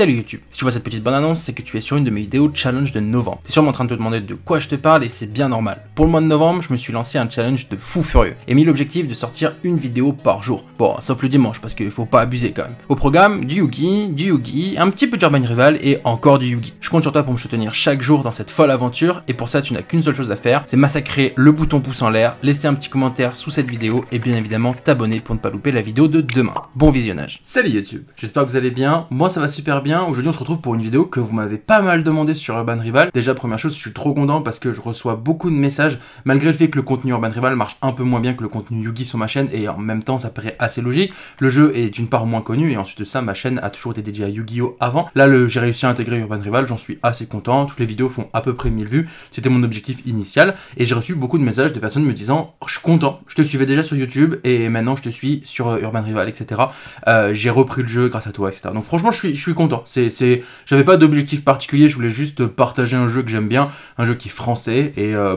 Salut YouTube Si tu vois cette petite bonne annonce, c'est que tu es sur une de mes vidéos challenge de novembre. T'es sûrement en train de te demander de quoi je te parle et c'est bien normal. Pour le mois de novembre, je me suis lancé un challenge de fou furieux et mis l'objectif de sortir une vidéo par jour. Bon, sauf le dimanche parce qu'il faut pas abuser quand même. Au programme, du Yugi, du Yugi, un petit peu d'Urban Rival et encore du Yugi. Je compte sur toi pour me soutenir chaque jour dans cette folle aventure et pour ça, tu n'as qu'une seule chose à faire, c'est massacrer le bouton pouce en l'air, laisser un petit commentaire sous cette vidéo et bien évidemment t'abonner pour ne pas louper la vidéo de demain. Bon visionnage Salut YouTube J'espère que vous allez bien, moi ça va super bien Aujourd'hui, on se retrouve pour une vidéo que vous m'avez pas mal demandé sur Urban Rival. Déjà, première chose, je suis trop content parce que je reçois beaucoup de messages, malgré le fait que le contenu Urban Rival marche un peu moins bien que le contenu Yugi sur ma chaîne, et en même temps, ça paraît assez logique. Le jeu est d'une part moins connu, et ensuite de ça, ma chaîne a toujours été dédiée à Yu-Gi-Oh! avant. Là, j'ai réussi à intégrer Urban Rival, j'en suis assez content. Toutes les vidéos font à peu près 1000 vues. C'était mon objectif initial, et j'ai reçu beaucoup de messages de personnes me disant Je suis content, je te suivais déjà sur YouTube, et maintenant je te suis sur euh, Urban Rival, etc. Euh, j'ai repris le jeu grâce à toi, etc. Donc, franchement, je suis content. C'est, j'avais pas d'objectif particulier, je voulais juste partager un jeu que j'aime bien, un jeu qui est français, et euh,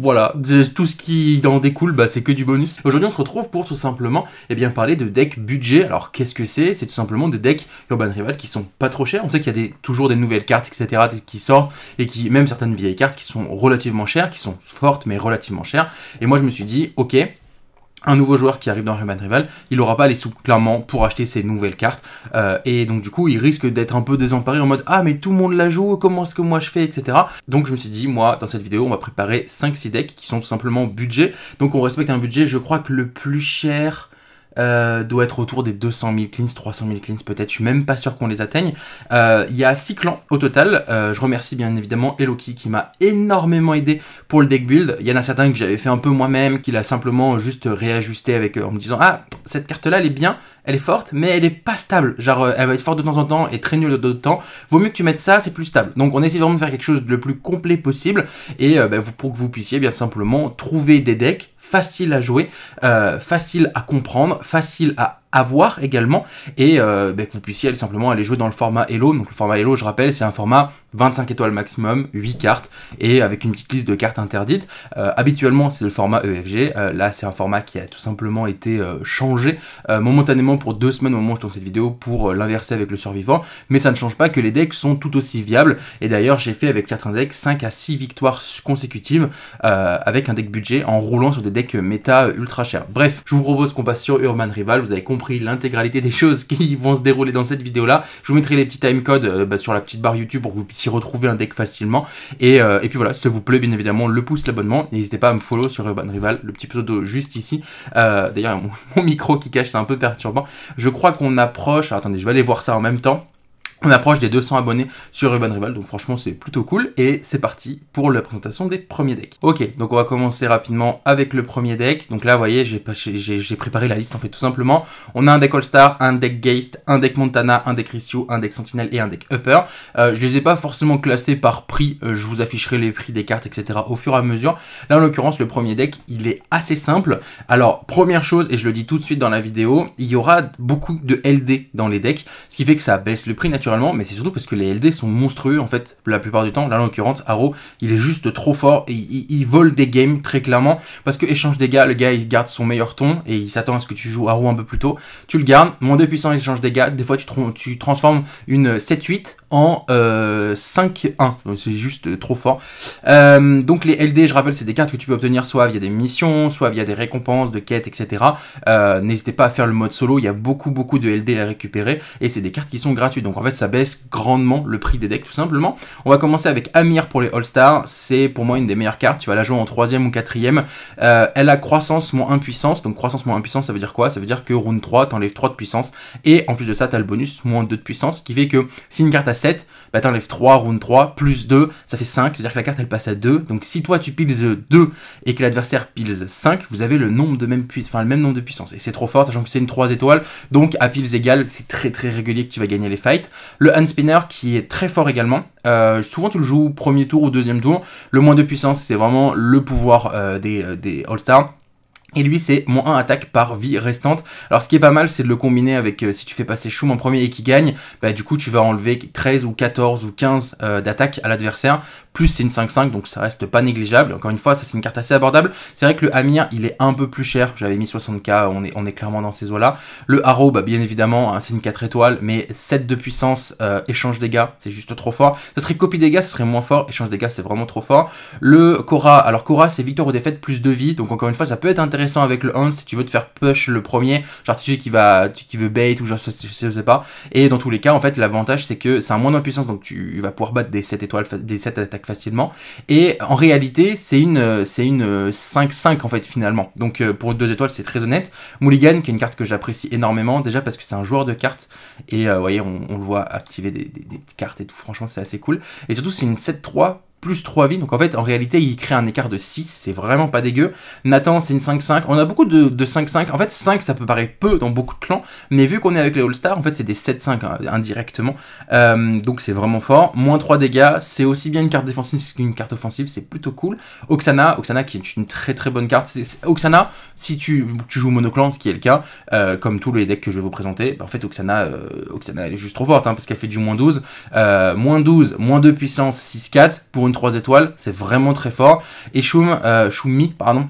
voilà. Tout ce qui en découle, bah, c'est que du bonus. Aujourd'hui, on se retrouve pour tout simplement, eh bien, parler de deck budget. Alors, qu'est-ce que c'est C'est tout simplement des decks Urban Rival qui sont pas trop chers. On sait qu'il y a des, toujours des nouvelles cartes, etc., qui sortent, et qui, même certaines vieilles cartes qui sont relativement chères, qui sont fortes, mais relativement chères. Et moi, je me suis dit, ok, un nouveau joueur qui arrive dans Human Rival, il n'aura pas les sous clairement pour acheter ses nouvelles cartes. Euh, et donc du coup, il risque d'être un peu désemparé en mode Ah mais tout le monde la joue, comment est-ce que moi je fais, etc. Donc je me suis dit, moi, dans cette vidéo, on va préparer 5-6 decks qui sont tout simplement budget. Donc on respecte un budget, je crois que le plus cher... Euh, doit être autour des 200 000 cleans, 300 000 cleans peut-être. Je suis même pas sûr qu'on les atteigne. Euh, il y a 6 clans au total. Euh, je remercie bien évidemment Eloki qui m'a énormément aidé pour le deck build. Il y en a certains que j'avais fait un peu moi-même, qu'il a simplement juste réajusté avec en me disant ah cette carte là elle est bien, elle est forte, mais elle est pas stable. Genre elle va être forte de temps en temps et très nulle de temps temps. Vaut mieux que tu mettes ça, c'est plus stable. Donc on essaie vraiment de faire quelque chose de le plus complet possible et bah, pour que vous puissiez bien simplement trouver des decks facile à jouer, euh, facile à comprendre, facile à avoir également, et euh, ben, que vous puissiez simplement aller jouer dans le format Hello. Donc le format Hello, je rappelle, c'est un format 25 étoiles maximum, 8 cartes, et avec une petite liste de cartes interdites. Euh, habituellement, c'est le format EFG. Euh, là, c'est un format qui a tout simplement été euh, changé momentanément pour deux semaines au moment où je tourne cette vidéo pour l'inverser avec le survivant. Mais ça ne change pas que les decks sont tout aussi viables. Et d'ailleurs, j'ai fait avec certains decks 5 à 6 victoires consécutives avec un deck budget en roulant sur des decks méta ultra chers. Bref, je vous propose qu'on passe sur Urban Rival. Vous avez compris l'intégralité des choses qui vont se dérouler dans cette vidéo-là. Je vous mettrai les petits timecodes bah, sur la petite barre YouTube pour que vous puissiez retrouver un deck facilement. Et, euh, puis voilà, si ça vous plaît, bien évidemment, le pouce, l'abonnement. N'hésitez pas à me follow sur Urban Rival, le petit pseudo juste ici. Euh, d'ailleurs, mon, micro qui cache, c'est un peu perturbant. Je crois qu'on approche. attendez, je vais aller voir ça en même temps. On approche des 200 abonnés sur Urban Rival, donc franchement c'est plutôt cool. Et c'est parti pour la présentation des premiers decks. Ok, donc on va commencer rapidement avec le premier deck. Donc là, vous voyez, j'ai préparé la liste en fait tout simplement. On a un deck All-Star, un deck Geist, un deck Montana, un deck Cristio, un deck Sentinel et un deck Upper. Je euh, je les ai pas forcément classés par prix, euh, je vous afficherai les prix des cartes, etc. au fur et à mesure. Là, en l'occurrence, le premier deck, il est assez simple. Alors, première chose, et je le dis tout de suite dans la vidéo, il y aura beaucoup de LD dans les decks, ce qui fait que ça baisse le prix naturellement mais c'est surtout parce que les LD sont monstrueux en fait la plupart du temps. Là, en l'occurrence, Arrow, il est juste trop fort et il, vole des games très clairement parce que échange des le gars il garde son meilleur ton et il s'attend à ce que tu joues Arrow un peu plus tôt. Tu le gardes, moins deux puissant échange des gars, des fois tu, tu transformes une 7-8 en 5-1. Euh, c'est juste euh, trop fort. Euh, donc les LD, je rappelle, c'est des cartes que tu peux obtenir soit via des missions, soit via des récompenses de quêtes, etc. N'hésitez pas à faire le mode solo, il y a beaucoup beaucoup de LD à récupérer et c'est des cartes qui sont gratuites. Donc en fait ça baisse grandement le prix des decks tout simplement. On va commencer avec Amir pour les All-Stars, c'est pour moi une des meilleures cartes, tu vas la jouer en 3 troisième ou 4 quatrième. elle a croissance moins impuissance, donc croissance moins impuissance ça veut dire quoi Ça veut dire que round 3 t'enlèves 3 de puissance et en plus de ça tu as le bonus moins 2 de puissance, ce qui fait que si une carte a 7, bah t'enlèves 3, round 3, plus 2, ça fait 5, c'est-à-dire que la carte elle passe à 2. Donc si toi tu piles 2 et que l'adversaire piles 5, vous avez le nombre de même enfin le même nombre de puissance. Et c'est trop fort, sachant que c'est une 3 étoiles, donc à piles égales, c'est très très régulier que tu vas gagner les fights. Le Unspinner qui est très fort également. Euh, souvent tu le joues premier tour ou deuxième tour. Le moins de puissance, c'est vraiment le pouvoir euh, des, euh, des All-Stars. Et lui, c'est moins 1 attaque par vie restante. Alors, ce qui est pas mal, c'est de le combiner avec, euh, si tu fais passer Shum en premier et qu'il gagne, bah, du coup, tu vas enlever 13 ou 14 ou 15 euh, d'attaque à l'adversaire. Plus, c'est une 5-5, donc ça reste pas négligeable. Encore une fois, ça, c'est une carte assez abordable. C'est vrai que le Amir, il est un peu plus cher. J'avais mis 60k, on est, on est clairement dans ces eaux-là. Le Haro, bah, bien évidemment, hein, c'est une 4 étoiles, mais 7 de puissance, euh, échange dégâts, c'est juste trop fort. Ça serait copie dégâts, ça serait moins fort. Échange dégâts, c'est vraiment trop fort. Le Cora, alors Cora, c'est victoire ou défaite, plus de vie. Donc, encore une fois, ça peut être intéressant avec le Hans si tu veux te faire push le premier, genre tu sais qui va qui veut bait ou genre je sais, pas. Et dans tous les cas, en fait, l'avantage c'est que c'est un moins d'impuissance donc tu vas pouvoir battre des 7 étoiles des 7 attaques facilement et en réalité, c'est une c'est une 5 5 en fait finalement. Donc euh, pour deux étoiles, c'est très honnête. Mulligan qui est une carte que j'apprécie énormément déjà parce que c'est un joueur de cartes et vous euh, voyez, on, le voit activer des, des cartes et tout. Franchement, c'est assez cool. Et surtout, c'est une 7 3 plus 3 vies. Donc en fait, en réalité, il crée un écart de 6. C'est vraiment pas dégueu. Nathan, c'est une 5-5. On a beaucoup de 5-5. En fait, 5, ça peut paraître peu dans beaucoup de clans. Mais vu qu'on est avec les All-Stars, en fait, c'est des 7-5 hein, indirectement. Euh, donc c'est vraiment fort. Moins 3 dégâts. C'est aussi bien une carte défensive qu'une carte offensive. C'est plutôt cool. Oksana, Oxana qui est une très très bonne carte. Oksana, si tu, joues monoclan, ce qui est le cas, euh, comme tous les decks que je vais vous présenter, bah, en fait, euh, Oksana, elle est juste trop forte hein, parce qu'elle fait du moins 12. moins 12, moins 2 puissance, 6-4. Pour une 3 étoiles, c'est vraiment très fort. Et Shum, euh, Shumi, pardon,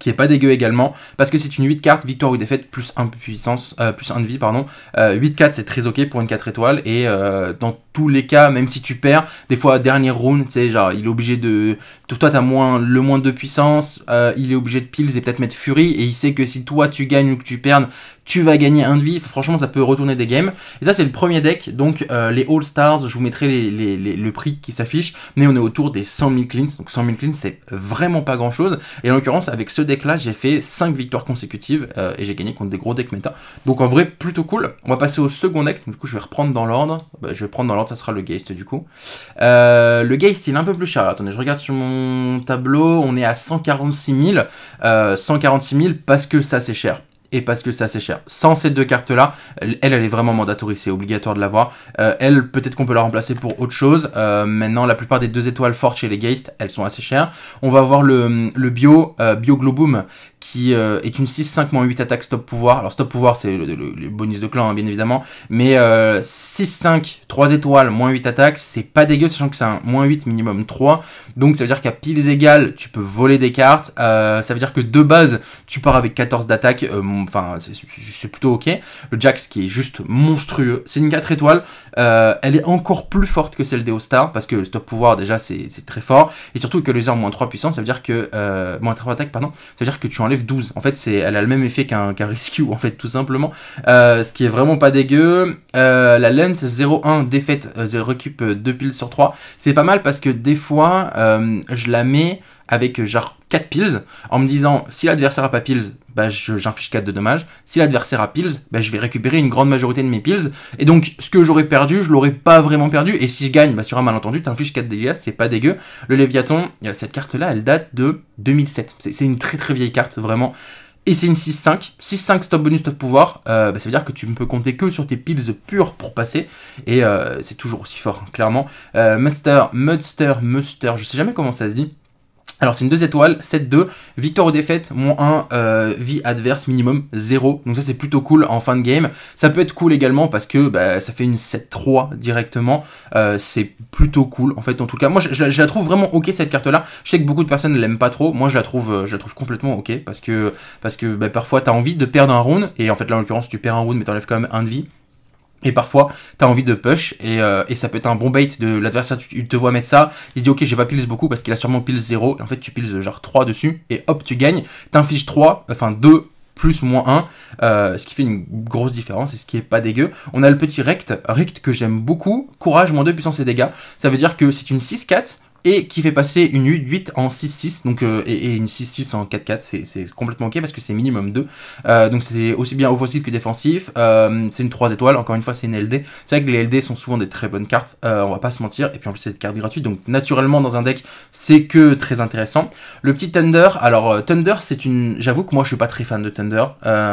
qui est pas dégueu également, parce que c'est une 8 carte, victoire ou défaite, plus 1 puissance, euh, plus 1 de vie, pardon. 8-4 euh, c'est très ok pour une 4 étoiles, et euh, dans tous les cas, même si tu perds, des fois dernier round, tu genre il est obligé de. Donc toi, t'as moins, le moins de puissance, euh, il est obligé de Pills et peut-être mettre Fury, et il sait que si toi tu gagnes ou que tu perds, tu vas gagner un de vie. Franchement, ça peut retourner des games. Et ça, c'est le premier deck. Donc euh, les All Stars, je vous mettrai les, le prix qui s'affiche, mais on est autour des 100 000 cleans. Donc 100 000 cleans, c'est vraiment pas grand-chose. Et en l'occurrence, avec ce deck-là, j'ai fait 5 victoires consécutives euh, et j'ai gagné contre des gros decks méta. Donc en vrai, plutôt cool. On va passer au second deck. du coup, je vais reprendre dans l'ordre. Bah, je vais prendre dans l'ordre, ça sera le Geist du coup. le Geist, il est un peu plus cher. Attendez, je regarde sur mon tableau, on est à 146 000. 146 000 parce que ça c'est cher et parce que ça c'est cher. Sans ces deux cartes là, elle elle est vraiment mandatory, c'est obligatoire de l'avoir. Euh, elle peut-être qu'on peut la remplacer pour autre chose. Euh, maintenant la plupart des deux étoiles fortes chez les Geist, elles sont assez chères. On va avoir le, le bio euh, Bio qui euh, est une 6-5-8 attaque stop pouvoir. Alors stop pouvoir c'est le, bonus de clan hein, bien évidemment, mais 6-5, euh, 3 étoiles, moins 8 attaques, c'est pas dégueu sachant que c'est un moins 8 minimum 3. Donc ça veut dire qu'à piles égales tu peux voler des cartes, euh, ça veut dire que de base tu pars avec 14 d'attaque, enfin c'est plutôt ok. Le Jax qui est juste monstrueux, c'est une 4 étoiles, euh, elle est encore plus forte que celle des all parce que le stop pouvoir, déjà, c'est très fort. Et surtout que les heures moins 3 puissance, ça veut dire que. Euh, moins 3 attaque, pardon. Ça veut dire que tu enlèves 12. En fait, c'est elle a le même effet qu'un Rescue, en fait, tout simplement. Euh, ce qui est vraiment pas dégueu. la Lens 0-1, défaite, elle récupère 2 piles sur 3. C'est pas mal parce que des fois, je la mets avec genre 4 piles en me disant si l'adversaire a pas piles bah, j'inflige 4 de dommages. Si l'adversaire a pills, bah, je vais récupérer une grande majorité de mes piles, Et donc, ce que j'aurais perdu, je l'aurais pas vraiment perdu. Et si je gagne, bah, sur un malentendu, t'infliges 4 dégâts, c'est pas dégueu. Le Léviathan, euh, cette carte-là, elle date de 2007. C'est une très très vieille carte, vraiment. Et c'est une 6-5. 6-5 stop bonus de pouvoir. Euh, bah, ça veut dire que tu ne peux compter que sur tes piles pures pour passer. Et euh, c'est toujours aussi fort, hein, clairement. Mudster, Mudster, je sais jamais comment ça se dit. Alors c'est une 2 étoiles, 7-2, victoire ou défaite, moins 1, euh, vie adverse minimum 0. Donc ça c'est plutôt cool en fin de game. Ça peut être cool également parce que bah, ça fait une 7-3 directement. Euh, c'est plutôt cool en fait en tout cas. Moi je, la trouve vraiment ok cette carte là. Je sais que beaucoup de personnes ne l'aiment pas trop. Moi je la trouve, euh, je la trouve complètement ok parce que, parce que bah, parfois tu as envie de perdre un round. Et en fait là en l'occurrence tu perds un round mais t'enlèves quand même un de vie. Et parfois, t'as envie de push euh, et, ça peut être un bon bait de l'adversaire. Tu te vois mettre ça, il se dit ok, j'ai pas pills beaucoup parce qu'il a sûrement pile 0. Et en fait, tu piles euh, genre 3 dessus et hop, tu gagnes. T'infliges 3, enfin 2 plus moins 1, euh, ce qui fait une grosse différence et ce qui est pas dégueu. On a le petit rect, rect que j'aime beaucoup, courage moins 2 puissance et dégâts. Ça veut dire que c'est une 6-4 et qui fait passer une 8-8 en 6-6, donc euh, et, une 6-6 en 4-4, c'est complètement ok parce que c'est minimum 2. Euh, donc c'est aussi bien offensif que défensif. Euh, c'est une 3 étoiles, encore une fois c'est une LD. C'est vrai que les LD sont souvent des très bonnes cartes, on va pas se mentir, et puis en plus c'est une carte gratuite, donc naturellement dans un deck c'est que très intéressant. Le petit Thunder, alors Thunder c'est une. J'avoue que moi je suis pas très fan de Thunder,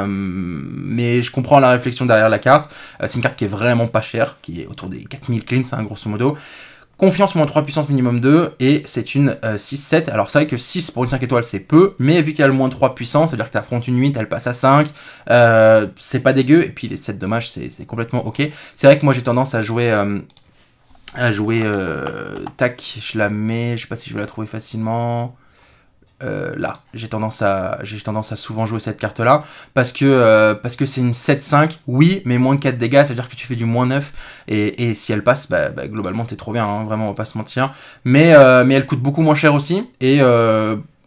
mais je comprends la réflexion derrière la carte. c'est une carte qui est vraiment pas chère, qui est autour des 4000 cleans, un hein, grosso modo. Confiance moins 3 puissance minimum 2 et c'est une 6-7. Euh, Alors c'est vrai que 6 pour une 5 étoiles c'est peu, mais vu qu'elle a le moins 3 puissance, c'est-à-dire que t'affrontes une 8, elle passe à 5, euh, c'est pas dégueu, et puis les 7 dommages c'est complètement ok. C'est vrai que moi j'ai tendance à jouer... Euh, à jouer tac, je la mets, je sais pas si je vais la trouver facilement. Euh, là. J'ai tendance, à, j'ai tendance à souvent jouer cette carte là parce que, euh, parce que c'est une 7-5, oui, mais moins 4 dégâts, c'est-à-dire que tu fais du moins 9 et, et si elle passe, bah, bah globalement t'es trop bien, hein, vraiment on va pas se mentir. Mais, euh, mais elle coûte beaucoup moins cher aussi et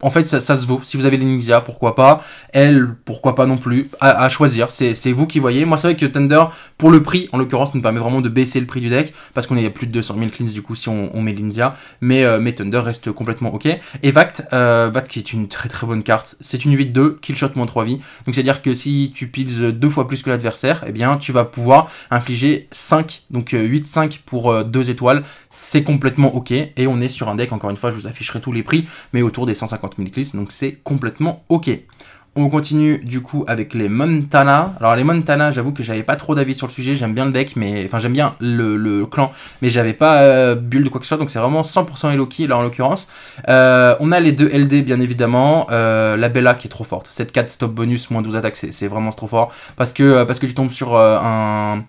en fait, ça, se vaut. Si vous avez l'Inixia, pourquoi pas. Elle, pourquoi pas non plus. À, choisir, c'est vous qui voyez. Moi, c'est vrai que Thunder, pour le prix, en l'occurrence, nous permet vraiment de baisser le prix du deck. Parce qu'on est à plus de 200 000 cleans du coup si on, met l'India. Mais, euh, mais, Thunder reste complètement ok. Et Vact, euh, Vact qui est une très très bonne carte. C'est une 8-2, killshot moins 3 vies. Donc c'est-à-dire que si tu piles deux fois plus que l'adversaire, eh bien tu vas pouvoir infliger 5. Donc 8-5 euh, pour 2 étoiles. C'est complètement ok. Et on est sur un deck, encore une fois, je vous afficherai tous les prix, mais autour des 150 donc c'est complètement OK. On continue du coup avec les Montana. Alors les Montana, j'avoue que j'avais pas trop d'avis sur le sujet, j'aime bien le deck, mais enfin j'aime bien le, clan, mais j'avais pas euh, bulle de quoi que ce soit, donc c'est vraiment 100% Eloki là en l'occurrence. Euh, on a les deux LD bien évidemment, euh, la Bella qui est trop forte, Cette 4 stop bonus, moins 12 attaques, c'est vraiment trop fort, parce que, parce que tu tombes sur un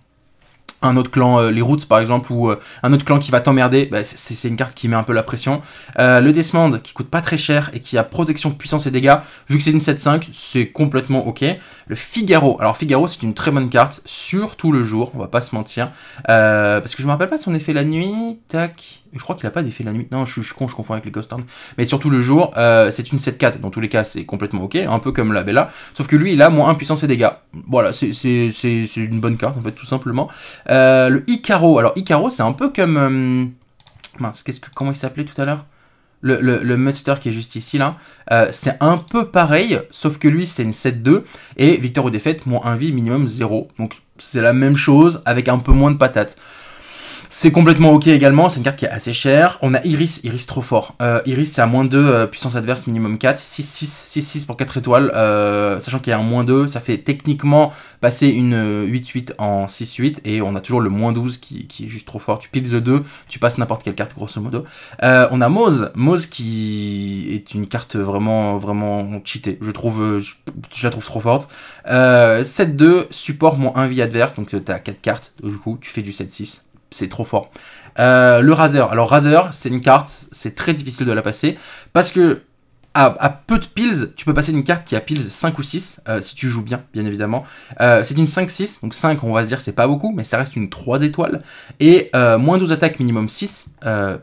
un autre clan, euh, les Roots par exemple, ou euh, un autre clan qui va t'emmerder, bah, c'est une carte qui met un peu la pression. Euh, le Desmond qui coûte pas très cher et qui a protection, puissance et dégâts, vu que c'est une 7-5, c'est complètement ok. Le Figaro, alors Figaro c'est une très bonne carte, surtout le jour, on va pas se mentir, parce que je me rappelle pas son effet la nuit, tac... Je crois qu'il n'a pas d'effet la nuit. Non, je, suis con, je confonds avec les Ghost Mais surtout le jour, euh, c'est une 7-4. Dans tous les cas, c'est complètement ok. Un peu comme la Bella. Sauf que lui, il a moins 1 puissance et dégâts. Voilà, c'est une bonne carte, en fait, tout simplement. Euh, le Icaro. Alors, Icaro, c'est un peu comme. Euh, mince, qu'est-ce que, comment il s'appelait tout à l'heure le, le, qui est juste ici là, c'est un peu pareil, sauf que lui c'est une 7-2 et Victor ou défaite, moins 1 vie, minimum 0. Donc c'est la même chose avec un peu moins de patates. C'est complètement ok également, c'est une carte qui est assez chère. On a Iris, Iris trop fort. Euh, Iris c'est à moins 2, euh, puissance adverse minimum 4, 6, 6, 6, 6 pour 4 étoiles, euh, sachant qu'il y a un moins 2, ça fait techniquement passer une 8, euh, 8 en 6, 8, et on a toujours le moins 12 qui, est juste trop fort. Tu piques le 2, tu passes n'importe quelle carte grosso modo. Euh, on a Mose, Mose qui est une carte vraiment, vraiment cheatée, je trouve, je, la trouve trop forte. 7, 2, support moins 1 vie adverse, donc tu as 4 cartes, du coup tu fais du 7, 6 c'est trop fort. Euh, le Razer. Alors Razer, c'est une carte, c'est très difficile de la passer parce que à, peu de pills, tu peux passer d'une carte qui a pills 5 ou 6, euh, si tu joues bien, bien évidemment. Euh, c'est une 5-6, donc 5, on va se dire, c'est pas beaucoup, mais ça reste une 3 étoiles. Et moins 12 attaques minimum 6,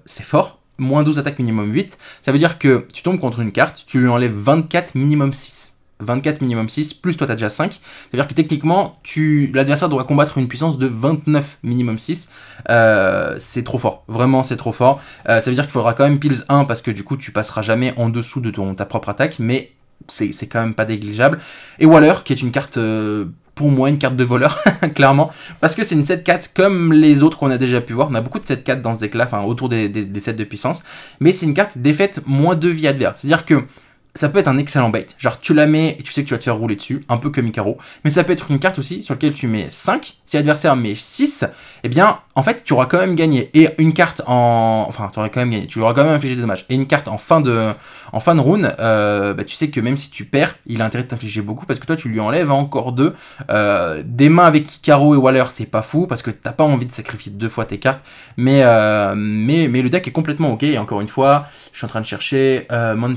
c'est fort. Moins 12 attaques minimum 8, ça veut dire que tu tombes contre une carte, tu lui enlèves 24 minimum 6. 24 minimum 6, plus toi t'as déjà 5. C'est-à-dire que techniquement, tu l'adversaire doit combattre une puissance de 29 minimum 6. Euh, c'est trop fort, vraiment c'est trop fort. Euh, ça veut dire qu'il faudra quand même piles 1 parce que du coup tu passeras jamais en dessous de ton, ta propre attaque, mais c'est quand même pas négligeable. Et Waller, qui est une carte... Euh, pour moi une carte de voleur, clairement, parce que c'est une 7-4 comme les autres qu'on a déjà pu voir. On a beaucoup de 7-4 dans ce deck-là, enfin autour des, des, sets de puissance, mais c'est une carte défaite moins 2 vie adverse. C'est-à-dire que ça peut être un excellent bait. Genre, tu la mets et tu sais que tu vas te faire rouler dessus, un peu comme Icaro. Mais ça peut être une carte aussi sur laquelle tu mets 5. Si l'adversaire met 6, eh bien, en fait, tu auras quand même gagné. Et une carte en. Enfin, tu auras quand même gagné. Tu auras quand même infligé des dommages. Et une carte en fin de, en fin de round, euh, bah, tu sais que même si tu perds, il a intérêt de t'infliger beaucoup parce que toi, tu lui enlèves encore deux. Euh, des mains avec Icaro et Waller, c'est pas fou parce que t'as pas envie de sacrifier deux fois tes cartes. Mais, euh, mais, mais le deck est complètement ok. Et encore une fois, je suis en train de chercher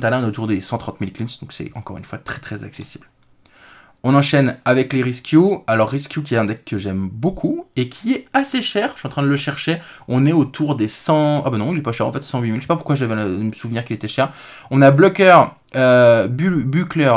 talent autour des 130 30 000 donc c'est encore une fois très très accessible. On enchaîne avec les Rescue. Alors Rescue qui est un deck que j'aime beaucoup et qui est assez cher. Je suis en train de le chercher. On est autour des 100... Ah ben non, il est pas cher en fait, 108 000. Je sais pas pourquoi j'avais le souvenir qu'il était cher. On a Blocker euh, Buckler,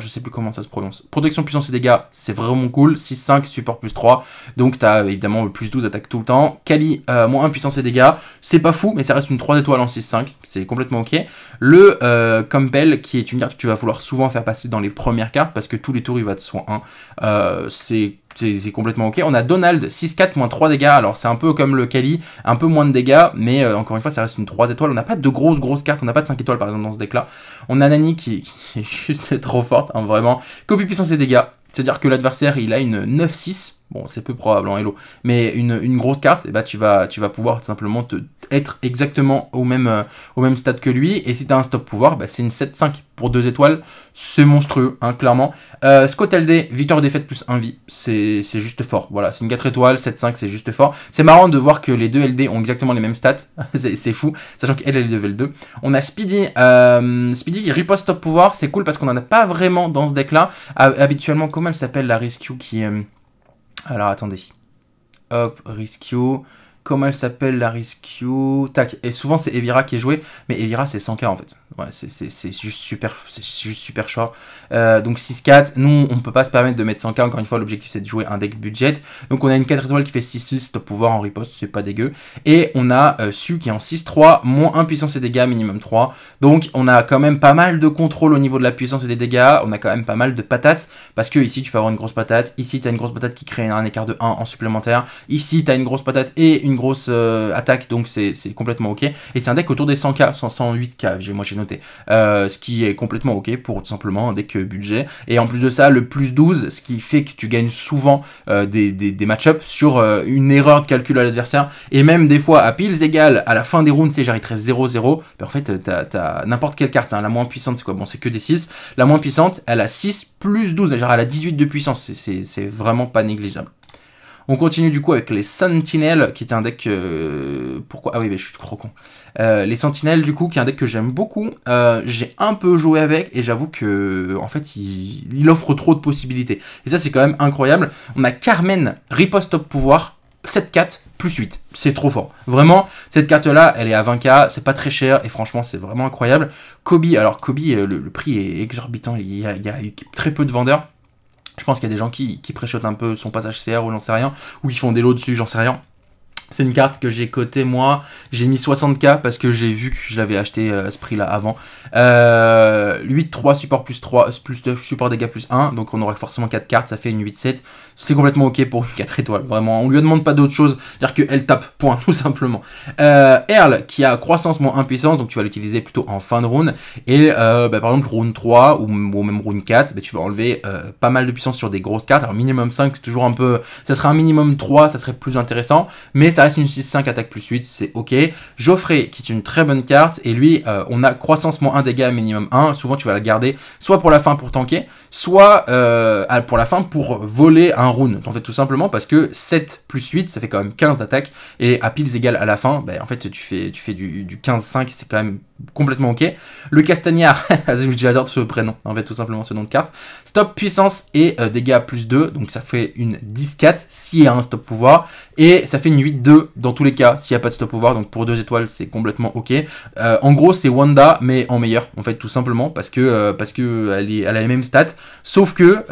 je sais plus comment ça se prononce. Protection, puissance et dégâts, c'est vraiment cool. 6-5, support plus 3. Donc t'as évidemment le plus 12 attaque tout le temps. Kali, euh, moins 1 puissance et dégâts. C'est pas fou, mais ça reste une 3 étoiles en 6-5. C'est complètement ok. Le euh, Campbell, qui est une carte que tu vas vouloir souvent faire passer dans les premières cartes parce que tous les tours il va de soin 1. Euh, c'est c'est complètement ok. On a Donald, 6-4, 3 dégâts. Alors c'est un peu comme le Kali, un peu moins de dégâts, mais euh, encore une fois, ça reste une 3 étoiles. On n'a pas de grosses grosses cartes, on n'a pas de 5 étoiles par exemple dans ce deck là. On a Nani qui, est juste trop forte, hein, vraiment. Copie puissance et dégâts. C'est-à-dire que l'adversaire il a une 9-6 Bon, c'est peu probable en hein, Hello. Mais une, une grosse carte, eh ben, tu, vas, tu vas pouvoir simplement te, être exactement au même, euh, au même stade que lui. Et si tu as un stop pouvoir, bah, c'est une 7-5 pour deux étoiles. C'est monstrueux, hein, clairement. Euh, Scott LD, victoire défaite plus 1 vie. C'est juste fort. Voilà, c'est une 4 étoiles, 7-5, c'est juste fort. C'est marrant de voir que les deux LD ont exactement les mêmes stats. c'est fou, sachant qu'elle est level 2. On a Speedy. Euh, Speedy qui riposte stop pouvoir. C'est cool parce qu'on n'en a pas vraiment dans ce deck-là. Habituellement, comment elle s'appelle la rescue qui... Euh, alors attendez. Hop, Rescue » comment elle s'appelle, la Rescue... Tac. Et souvent, c'est Evira qui est joué. mais Evira, c'est 100k en fait. Ouais, c'est juste super, c'est juste super short. Euh, donc 6-4, nous, on peut pas se permettre de mettre 100k. Encore une fois, l'objectif, c'est de jouer un deck budget. Donc on a une 4 étoiles qui fait 6-6, top pouvoir en riposte, c'est pas dégueu. Et on a euh, Su qui est en 6-3, moins 1 puissance et dégâts, minimum 3. Donc on a quand même pas mal de contrôle au niveau de la puissance et des dégâts. On a quand même pas mal de patates, parce que ici, tu peux avoir une grosse patate. Ici, tu as une grosse patate qui crée un écart de 1 en supplémentaire. Ici, tu as une grosse patate et une grosse euh, attaque, donc c'est complètement ok. Et c'est un deck autour des 100k, 108k, moi j'ai noté. Euh, ce qui est complètement ok pour tout simplement un deck euh, budget. Et en plus de ça, le plus 12, ce qui fait que tu gagnes souvent des, match-ups sur une erreur de calcul à l'adversaire. Et même des fois à piles égales, à la fin des rounds, c'est j'arrive 0-0. Ben, en fait, t'as n'importe quelle carte, hein, la moins puissante, c'est quoi Bon, c'est que des 6. La moins puissante, elle a 6 plus 12, elle a 18 de puissance. C'est vraiment pas négligeable. On continue du coup avec les Sentinelles, qui est un deck... Euh, pourquoi Ah oui, mais je suis trop con. Euh, les Sentinelles, du coup, qui est un deck que j'aime beaucoup. Euh, j'ai un peu joué avec, et j'avoue que, en fait, il, offre trop de possibilités. Et ça, c'est quand même incroyable. On a Carmen, riposte top pouvoir, 7-4, plus 8. C'est trop fort. Vraiment, cette carte-là, elle est à 20k, c'est pas très cher, et franchement, c'est vraiment incroyable. Kobe, alors Kobe, le, prix est exorbitant, il y, a, il y a très peu de vendeurs. Je pense qu'il y a des gens qui, qui préchotent un peu son passage CR ou j'en sais rien, ou ils font des lots dessus, j'en sais rien. C'est une carte que j'ai cotée moi. J'ai mis 60k parce que j'ai vu que je l'avais acheté euh, à ce prix-là avant. 8-3, euh, support plus 3, plus support dégâts plus 1. Donc on aura forcément 4 cartes, ça fait une 8-7. C'est complètement ok pour une 4 étoiles. Vraiment, on lui demande pas d'autre chose. C'est-à-dire qu'elle tape, point, tout simplement. Euh, Earl qui a croissance moins impuissance, donc tu vas l'utiliser plutôt en fin de round. Et euh, bah, par exemple, round 3 ou, même round 4, bah, tu vas enlever pas mal de puissance sur des grosses cartes. Alors minimum 5, c'est toujours un peu. Ça serait un minimum 3, ça serait plus intéressant. Mais ça reste une 6-5 attaque plus 8, c'est ok. Geoffrey, qui est une très bonne carte, et lui, euh, on a croissance moins 1 dégâts, minimum 1. Souvent, tu vas la garder soit pour la fin pour tanker, soit euh, pour la fin pour voler un round. En fait, tout simplement parce que 7 plus 8, ça fait quand même 15 d'attaque, et à piles égales à la fin, bah, en fait, tu fais, tu fais du 15-5, c'est quand même complètement ok. Le castagnard, ah, j'adore ce prénom, en fait, tout simplement ce nom de carte. Stop puissance et euh, dégâts plus 2, donc ça fait une 10-4 s'il y a un stop pouvoir, et ça fait une 8-2 dans tous les cas s'il n'y a pas de stop pouvoir, donc pour 2 étoiles c'est complètement ok. Euh, en gros c'est Wanda mais en meilleur, en fait tout simplement, parce que, euh, parce que elle, est, elle a les mêmes stats, sauf que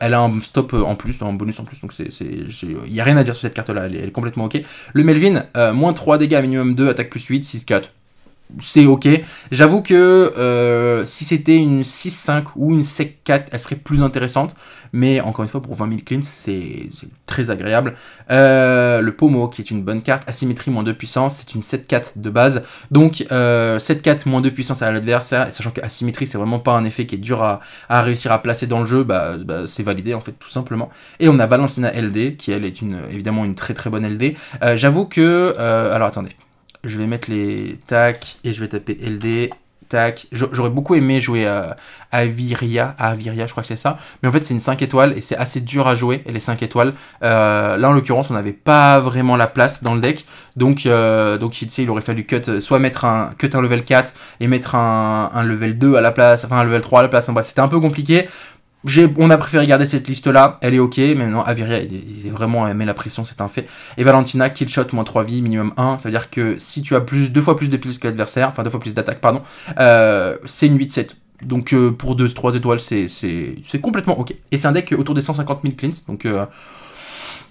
elle a un stop en plus, un bonus en plus, donc il n'y a rien à dire sur cette carte là, elle, est, elle est complètement ok. Le Melvin, moins 3 dégâts minimum 2, attaque plus 8, 6-4 c'est ok. J'avoue que euh, si c'était une 6-5 ou une sec 4, elle serait plus intéressante. Mais encore une fois, pour 20 000 cleans, c'est très agréable. Euh, le Pomo, qui est une bonne carte. Asymétrie, moins 2 puissance. C'est une 7-4 de base. Donc, 7-4, euh, moins 2 puissance à l'adversaire. Sachant que asymétrie, c'est vraiment pas un effet qui est dur à, réussir à placer dans le jeu. Bah, bah, c'est validé, en fait, tout simplement. Et on a Valentina LD, qui, elle, est une, évidemment une très très bonne LD. J'avoue que... alors, attendez je vais mettre les tac et je vais taper LD. Tac. J'aurais beaucoup aimé jouer à Aviria, Aviria, je crois que c'est ça. Mais en fait, c'est une 5 étoiles et c'est assez dur à jouer, les 5 étoiles. Euh, là, en l'occurrence, on n'avait pas vraiment la place dans le deck. Donc, euh, donc tu sais, il aurait fallu cut, soit mettre un, cut un level 4 et mettre un, level 2 à la place, enfin un level 3 à la place. c'était un peu compliqué on a préféré garder cette liste-là, elle est ok, mais non, Aviria, il, a vraiment aimé la pression, c'est un fait. Et Valentina, killshot, moins 3 vies, minimum 1, ça veut dire que si tu as plus, deux fois plus de que l'adversaire, enfin deux fois plus d'attaque, pardon, euh, c'est une 8-7. Donc euh, pour 2-3 étoiles, c'est complètement ok. Et c'est un deck autour des 150 000 cleans, donc euh,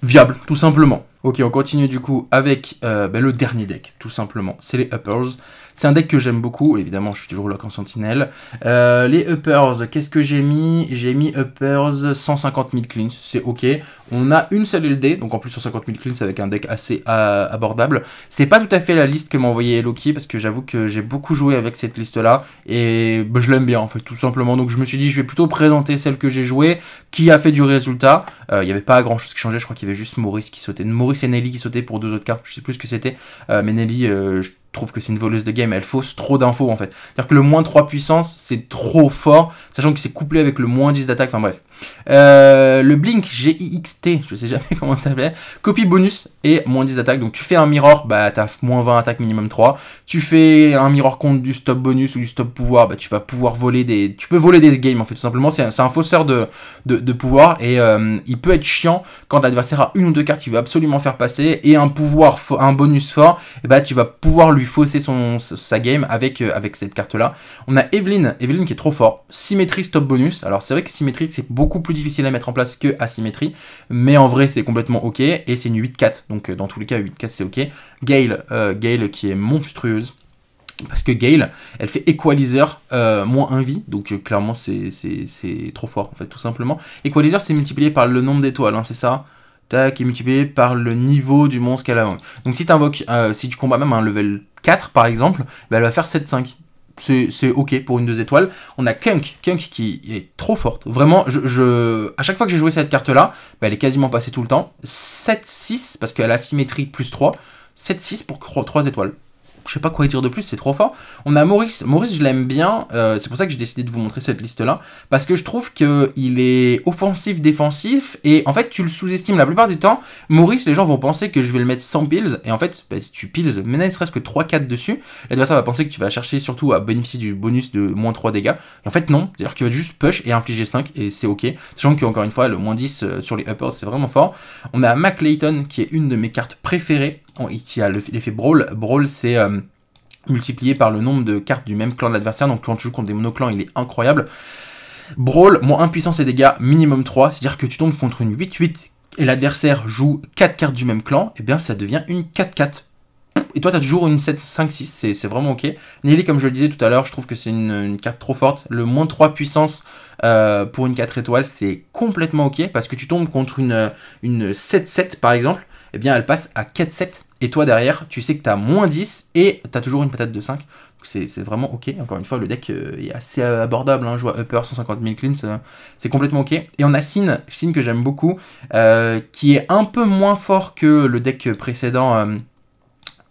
viable, tout simplement. Ok, on continue du coup avec ben, le dernier deck, tout simplement, c'est les Uppers. C'est un deck que j'aime beaucoup, évidemment je suis toujours lock en sentinelle. Euh, les uppers, qu'est-ce que j'ai mis J'ai mis uppers 150 000 cleans, c'est ok. On a une seule LD, donc en plus 150 000 cleans avec un deck assez euh, abordable. C'est pas tout à fait la liste que m'a envoyé Loki parce que j'avoue que j'ai beaucoup joué avec cette liste là et bah, je l'aime bien en fait tout simplement. Donc je me suis dit je vais plutôt présenter celle que j'ai jouée, qui a fait du résultat. Euh, il y n'y avait pas grand chose qui changeait, je crois qu'il y avait juste Maurice qui sautait, Maurice et Nelly qui sautaient pour deux autres cartes, je sais plus ce que c'était, mais Nelly... Je trouve que c'est une voleuse de game, elle fausse trop d'infos en fait. C'est-à-dire que le moins 3 puissance, c'est trop fort, sachant que c'est couplé avec le moins 10 d'attaque, enfin bref. Euh, le Blink GIXT, je sais jamais comment ça s'appelait, copie bonus et moins 10 attaques. Donc tu fais un mirror, bah t'as moins 20 attaques minimum 3. Tu fais un mirror contre du stop bonus ou du stop pouvoir, bah tu vas pouvoir voler des. Tu peux voler des games en fait tout simplement. C'est un, fausseur de, de, pouvoir et euh, il peut être chiant quand l'adversaire a une ou deux cartes qu'il veut absolument faire passer et un pouvoir, un bonus fort, et bah tu vas pouvoir lui fausser son, sa game avec, euh, avec cette carte là. On a Evelyn, Evelyn qui est trop fort. Symétrie stop bonus. Alors c'est vrai que symétrie c'est beaucoup plus difficile à mettre en place que Asymétrie, mais en vrai c'est complètement ok, et c'est une 8-4, donc euh, dans tous les cas 8-4 c'est ok. Gale, euh, Gale qui est monstrueuse, parce que Gale, elle fait Equalizer euh, moins 1 vie, donc euh, clairement c'est trop fort en fait tout simplement. Equalizer c'est multiplié par le nombre d'étoiles, hein, c'est ça Tac, est multiplié par le niveau du monstre qu'elle a. Donc si, tu invoques, si tu combats même un level 4 par exemple, bah, elle va faire 7-5 c'est ok pour une deux étoiles. On a Kunk, Kunk qui est trop forte. Vraiment, je, je à chaque fois que j'ai joué cette carte-là, bah, elle est quasiment passée tout le temps. 7-6, parce qu'elle a symétrie plus 3. 7-6 pour 3 étoiles je sais pas quoi dire de plus, c'est trop fort. On a Maurice. Maurice, je l'aime bien. Euh, c'est pour ça que j'ai décidé de vous montrer cette liste-là. Parce que je trouve qu'il est offensif-défensif. Et en fait, tu le sous-estimes la plupart du temps. Maurice, les gens vont penser que je vais le mettre sans pills. Et en fait, bah, si tu pills, mais ne serait-ce que 3-4 dessus, l'adversaire va penser que tu vas chercher surtout à bénéficier du bonus de moins 3 dégâts. Et en fait, non. C'est-à-dire que tu vas juste push et infliger 5. Et c'est ok. Sachant qu'encore une fois, le moins 10 euh, sur les uppers, c'est vraiment fort. On a Mac qui est une de mes cartes préférées qui a l'effet Brawl. Brawl, c'est euh, multiplié par le nombre de cartes du même clan de l'adversaire. Donc quand tu joues contre des monoclans, il est incroyable. Brawl, moins 1 puissance et dégâts, minimum 3. C'est-à-dire que tu tombes contre une 8-8 et l'adversaire joue 4 cartes du même clan, et eh bien ça devient une 4-4. Et toi, tu as toujours une 7-5-6, c'est vraiment ok. Nelly, comme je le disais tout à l'heure, je trouve que c'est une, carte trop forte. Le moins 3 puissance euh, pour une 4 étoiles, c'est complètement ok. Parce que tu tombes contre une, une 7-7 par exemple, et eh bien elle passe à 4-7. Et toi derrière, tu sais que t'as moins 10 et t'as toujours une patate de 5. c'est vraiment ok. Encore une fois, le deck euh, est assez euh, abordable. Hein. Je upper 150 000 cleans, euh, c'est complètement ok. Et on a Sin, Sin que j'aime beaucoup, qui est un peu moins fort que le deck précédent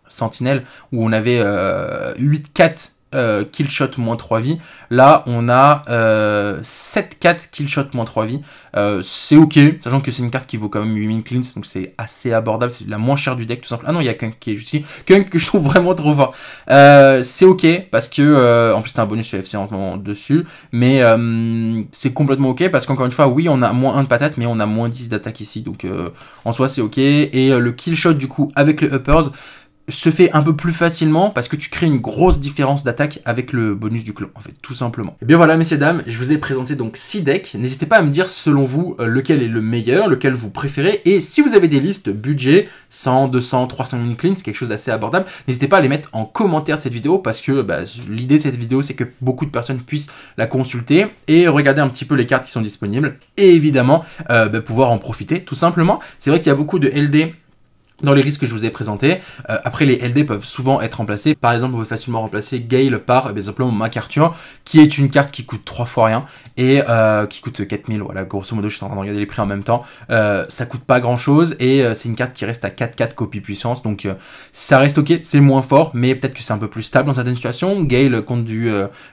Sentinelle, où on avait 8-4 euh, killshot moins 3 vies. Là, on a 7-4 euh, killshot moins 3 vies. Euh, c'est ok, sachant que c'est une carte qui vaut quand même 8000 cleans, donc c'est assez abordable. C'est la moins chère du deck, tout simplement. Ah non, il y a Kunk qui est juste Kunk que je trouve vraiment trop fort. c'est ok, parce que. en plus, c'est un bonus FC en ce dessus. Mais c'est complètement ok, parce qu'encore une fois, oui, on a moins 1 de patate, mais on a moins 10 d'attaque ici. Donc en soi, c'est ok. Et le killshot, du coup, avec les uppers se fait un peu plus facilement parce que tu crées une grosse différence d'attaque avec le bonus du clan, en fait, tout simplement. Et eh bien voilà, messieurs, dames, je vous ai présenté donc 6 decks. N'hésitez pas à me dire, selon vous, euh, lequel est le meilleur, lequel vous préférez. Et si vous avez des listes budget, 100, 200, 300 000 c'est quelque chose d'assez abordable, n'hésitez pas à les mettre en commentaire de cette vidéo parce que bah, l'idée de cette vidéo, c'est que beaucoup de personnes puissent la consulter et regarder un petit peu les cartes qui sont disponibles. Et évidemment, euh, bah, pouvoir en profiter, tout simplement. C'est vrai qu'il y a beaucoup de LD dans les risques que je vous ai présenté euh, après, les LD peuvent souvent être remplacés. Par exemple, on peut facilement remplacer Gale par euh, simplement MacArthur, qui est une carte qui coûte 3 fois rien et euh, qui coûte 4000. Voilà, grosso modo, je suis en train de regarder les prix en même temps. Euh, ça coûte pas grand chose et c'est une carte qui reste à 4-4 copies puissance. Donc, ça reste ok, c'est moins fort, mais peut-être que c'est un peu plus stable dans certaines situations. Gale compte, du,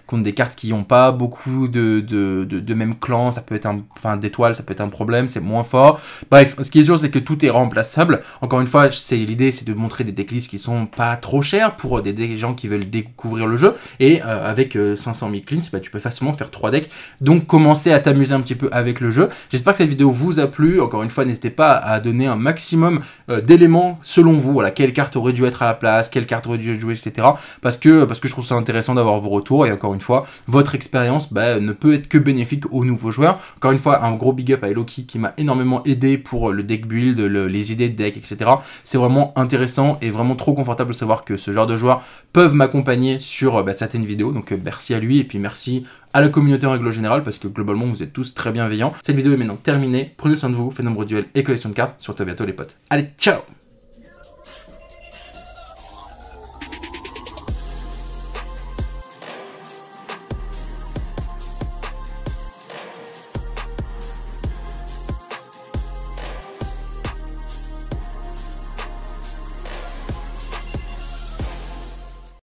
compte des cartes qui n'ont pas beaucoup de, de, de, même clan. Ça peut être un, enfin, d'étoiles, ça peut être un problème, c'est moins fort. Bref, ce qui est sûr, c'est que tout est remplaçable. Encore une fois, l'idée, c'est de montrer des decklists qui sont pas trop chers pour euh, des, gens qui veulent découvrir le jeu. Et euh, avec 500 euh, 000 cleans, bah, tu peux facilement faire 3 decks. Donc commencez à t'amuser un petit peu avec le jeu. J'espère que cette vidéo vous a plu. Encore une fois, n'hésitez pas à donner un maximum d'éléments selon vous. Voilà, quelle carte aurait dû être à la place, quelle carte aurait dû jouer, etc. Parce que, parce que je trouve ça intéressant d'avoir vos retours. Et encore une fois, votre expérience bah, ne peut être que bénéfique aux nouveaux joueurs. Encore une fois, un gros big up à Eloki qui m'a énormément aidé pour le deck build, les idées de deck, etc. C'est vraiment intéressant et vraiment trop confortable de savoir que ce genre de joueurs peuvent m'accompagner sur euh, bah, certaines vidéos. Donc euh, merci à lui et puis merci à la communauté en règle générale parce que globalement vous êtes tous très bienveillants. Cette vidéo est maintenant terminée. Prenez soin de vous, faites de duels et collection de cartes. Sur toi bientôt les potes. Allez, ciao